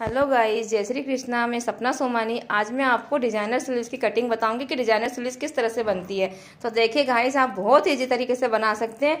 hello guys जय श्री कृष्णा मैं सपना सोमानी आज मैं आपको डिजाइनर स्लीव्स की कटिंग बताऊंगी कि डिजाइनर स्लीव्स किस तरह से बनती है तो देखिए गाइस आप बहुत ईजी तरीके से बना सकते हैं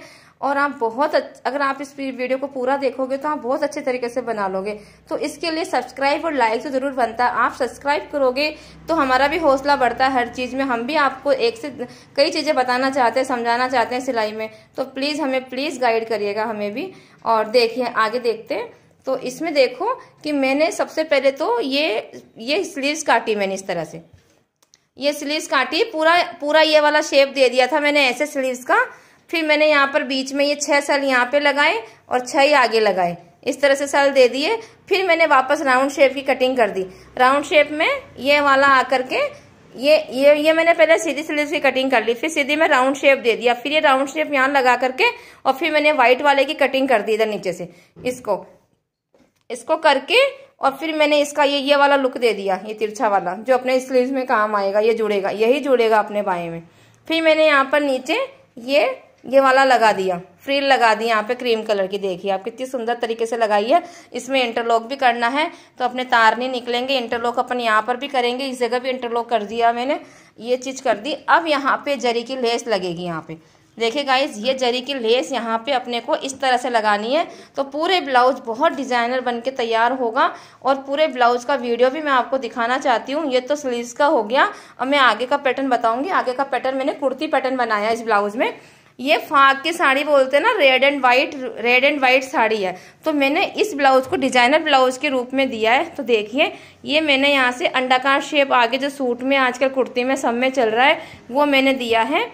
और आप बहुत अगर आप इस वीडियो को पूरा देखोगे तो आप बहुत अच्छे तरीके से बना लोगे तो इसके लिए सब्सक्राइब और लाइक तो जरूर बनता है आप सब्सक्राइब करोगे तो हमारा भी हौसला बढ़ता है हर चीज़ में हम भी आपको एक से कई चीज़ें बताना चाहते हैं समझाना चाहते हैं सिलाई में तो प्लीज़ हमें प्लीज़ गाइड करिएगा हमें भी और देखिए आगे देखते हैं तो इसमें देखो कि मैंने सबसे पहले तो ये ये स्लीव्स काटी मैंने इस तरह से ये स्लीव्स काटी पूरा पूरा ये वाला शेप दे दिया था मैंने ऐसे स्लीव्स का फिर मैंने यहाँ पर बीच में ये छह सल यहाँ पे लगाए और छह ही आगे लगाए इस तरह से सल दे दिए फिर मैंने वापस राउंड शेप की कटिंग कर दी राउंड शेप में ये वाला आकर के ये ये ये मैंने पहले सीधी स्लीव की कटिंग कर ली फिर सीधी मैं राउंड शेप दे दिया फिर ये राउंड शेप यहाँ लगा करके और फिर मैंने व्हाइट वाले की कटिंग कर दी इधर नीचे से इसको इसको करके और फिर मैंने इसका ये ये वाला लुक दे दिया ये तिरछा वाला जो अपने स्लीव्स में काम आएगा ये जुड़ेगा यही जुड़ेगा अपने बाएं में फिर मैंने यहाँ पर नीचे ये ये वाला लगा दिया फ्रील लगा दी यहाँ पे क्रीम कलर की देखिए आप कितनी सुंदर तरीके से लगाई है इसमें इंटरलॉक भी करना है तो अपने तार नहीं निकलेंगे इंटरलॉक अपन यहाँ पर भी करेंगे इस जगह भी इंटरलॉक कर दिया मैंने ये चीज़ कर दी अब यहाँ पे जरी की लेस लगेगी यहाँ पे देखिए गाइज ये जरी की लेस यहाँ पे अपने को इस तरह से लगानी है तो पूरे ब्लाउज बहुत डिज़ाइनर बन के तैयार होगा और पूरे ब्लाउज का वीडियो भी मैं आपको दिखाना चाहती हूँ ये तो स्लीव्स का हो गया अब मैं आगे का पैटर्न बताऊँगी आगे का पैटर्न मैंने कुर्ती पैटर्न बनाया इस ब्लाउज में ये फाग की साड़ी बोलते हैं ना red and white red and white sari है तो मैंने इस ब्लाउज को डिजाइनर ब्लाउज के रूप में दिया है तो देखिए ये मैंने यहाँ से अंडाकार शेप आगे जो सूट में आजकल कुर्ती में सब में चल रहा है वो मैंने दिया है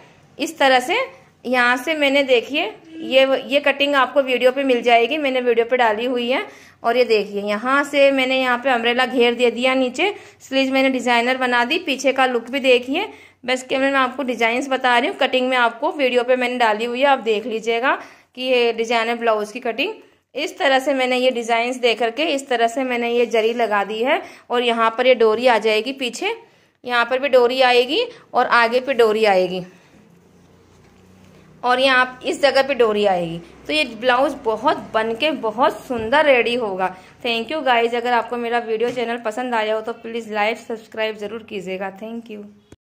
इस तरह से यहाँ से मैंने देखिए ये ये कटिंग आपको वीडियो पे मिल जाएगी मैंने वीडियो पे डाली हुई है और ये देखिए यहाँ से मैंने यहाँ पे अम्ब्रेला घेर दे दिया नीचे स्लीज मैंने डिजाइनर बना दी पीछे का लुक भी देखिए बस कैमरे में आपको डिजाइन बता रही हूँ कटिंग में आपको वीडियो पे मैंने डाली हुई है आप देख लीजिएगा कि ये डिजाइनर ब्लाउज की कटिंग इस तरह से मैंने ये डिजाइन दे करके इस तरह से मैंने ये जरी लगा दी है और यहाँ पर ये डोरी आ जाएगी पीछे यहाँ पर भी डोरी आएगी और आगे पे डोरी आएगी और यहाँ इस जगह पे डोरी आएगी तो ये ब्लाउज बहुत बन के बहुत सुंदर रेडी होगा थैंक यू गाइज अगर आपको मेरा वीडियो चैनल पसंद आया हो तो प्लीज़ लाइक सब्सक्राइब ज़रूर कीजिएगा थैंक यू